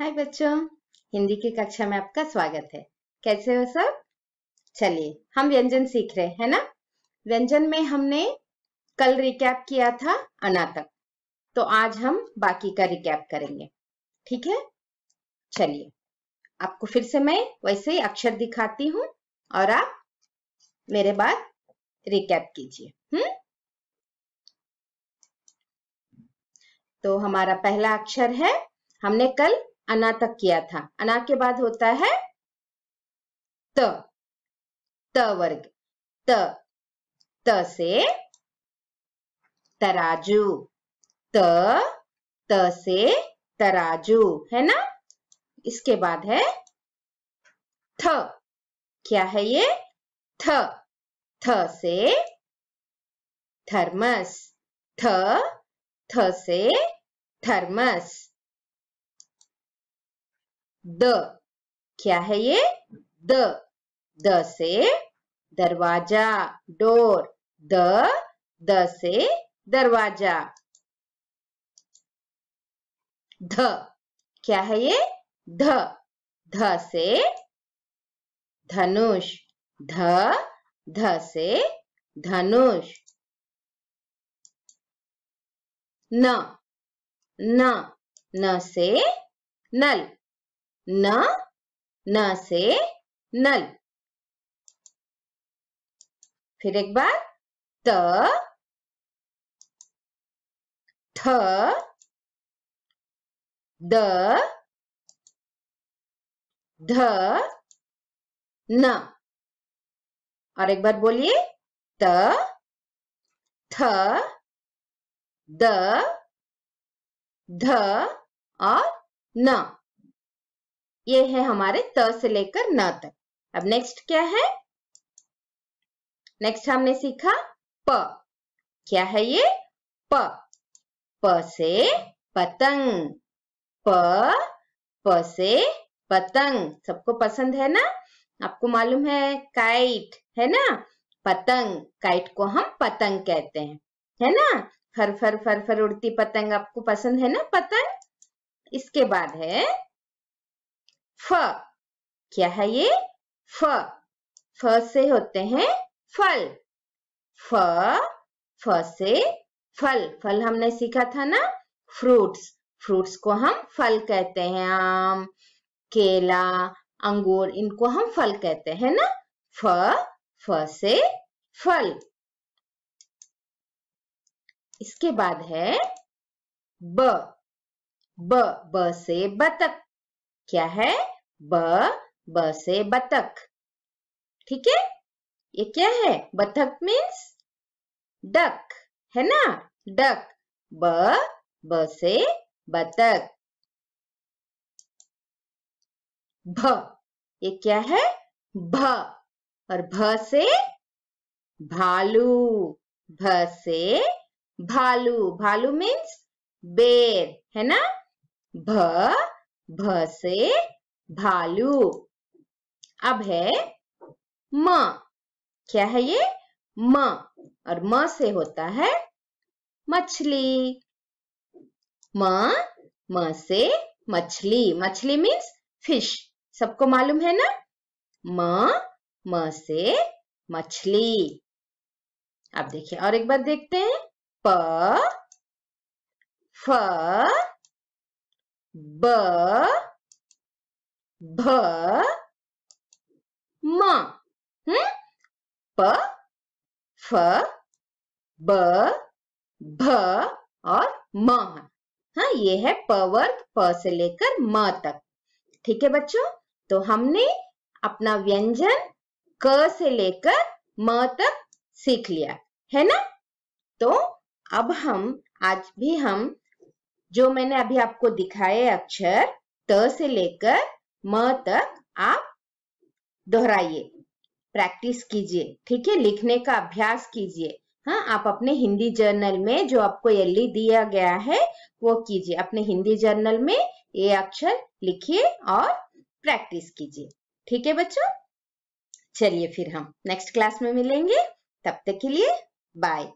हाय बच्चों हिंदी की कक्षा में आपका स्वागत है कैसे हो सब चलिए हम व्यंजन सीख रहे हैं ना व्यंजन में हमने कल रिकैप किया था अना तक तो आज हम बाकी का रिकैप करेंगे ठीक है चलिए आपको फिर से मैं वैसे ही अक्षर दिखाती हूँ और आप मेरे बाद रिकैप कीजिए हम्म तो हमारा पहला अक्षर है हमने कल अना तक किया था अना के बाद होता है त त वर्ग त त से तराजू त त से तराजू है ना इसके बाद है थ क्या है ये थ थ से थर्मस थ थ से थर्मस द क्या है ये द द से दरवाजा डोर द द से दरवाजा ध क्या है ये ध ध से धनुष ध ध से धनुष न न न से नल न न से नल फिर एक बार त ठ द ध न और एक बार बोलिए त ठ द ध और न ये है हमारे त से लेकर न तक अब नेक्स्ट क्या है नेक्स्ट हमने सीखा प क्या है ये प प से पतंग प प से पतंग सबको पसंद है ना आपको मालूम है काइट है ना पतंग काइट को हम पतंग कहते हैं है ना फर फर फर फर उड़ती पतंग आपको पसंद है ना पतंग इसके बाद है फ क्या है ये फ फ से होते हैं फल फ फ से फल फल हमने सीखा था ना फ्रूट्स फ्रूट्स को हम फल कहते हैं आम केला अंगूर इनको हम फल कहते हैं ना फ फ से फल इसके बाद है ब ब ब से बतख क्या है ब ब से बतख ठीक है ये क्या है बतख मीन्स डक है ना डक ब ब से बतख भ ये क्या है भ और भ से भालू भ से भालू भालू मीन्स बेर है ना भ भ से भालू अब है म क्या है ये म और म से होता है मछली म म से मछली मछली मीन्स फिश सबको मालूम है ना म म से मछली अब देखिए और एक बार देखते हैं प फ ब भ म हम्म प फ ब भ और म हाँ ये है प वर्ग प से लेकर म तक ठीक है बच्चों तो हमने अपना व्यंजन क से लेकर म तक सीख लिया है ना तो अब हम आज भी हम जो मैंने अभी आपको दिखाए अक्षर त से लेकर म तक आप दोहराइए प्रैक्टिस कीजिए ठीक है लिखने का अभ्यास कीजिए हाँ आप अपने हिंदी जर्नल में जो आपको एलई e दिया गया है वो कीजिए अपने हिंदी जर्नल में ये अक्षर लिखिए और प्रैक्टिस कीजिए ठीक है बच्चों चलिए फिर हम नेक्स्ट क्लास में मिलेंगे तब तक के लिए बाय